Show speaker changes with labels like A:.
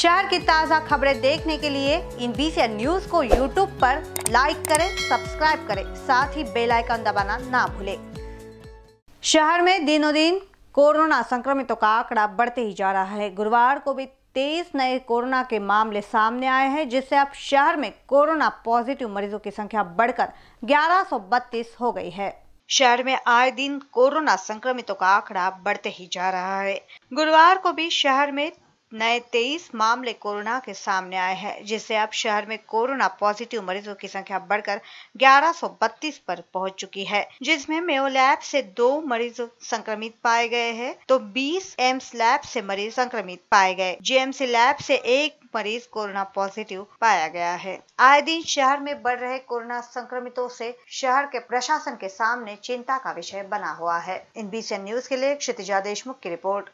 A: शहर की ताज़ा खबरें देखने के लिए इन बीसी न्यूज को यूट्यूब पर लाइक करें सब्सक्राइब करें साथ ही बेल आइकन दबाना ना भूलें शहर में दिनों दिन कोरोना संक्रमितों का आंकड़ा बढ़ते ही जा रहा है गुरुवार को भी तेईस नए कोरोना के मामले सामने आए हैं जिससे अब शहर में कोरोना पॉजिटिव मरीजों की संख्या बढ़कर ग्यारह हो गई है शहर में आए दिन कोरोना संक्रमितों का आंकड़ा बढ़ते ही जा रहा है गुरुवार को भी शहर में नए तेईस मामले कोरोना के सामने आए हैं जिससे अब शहर में कोरोना पॉजिटिव मरीजों की संख्या बढ़कर 1132 पर पहुंच चुकी है जिसमें मेयो लैब से दो मरीज संक्रमित पाए गए हैं तो 20 एम्स लैब से मरीज संक्रमित पाए गए जीएमसी लैब से एक मरीज कोरोना पॉजिटिव पाया गया है आए दिन शहर में बढ़ रहे कोरोना संक्रमितों से शहर के प्रशासन के सामने चिंता का विषय बना हुआ है इन बीसीएन न्यूज के लिए क्षितिजा देशमुख की रिपोर्ट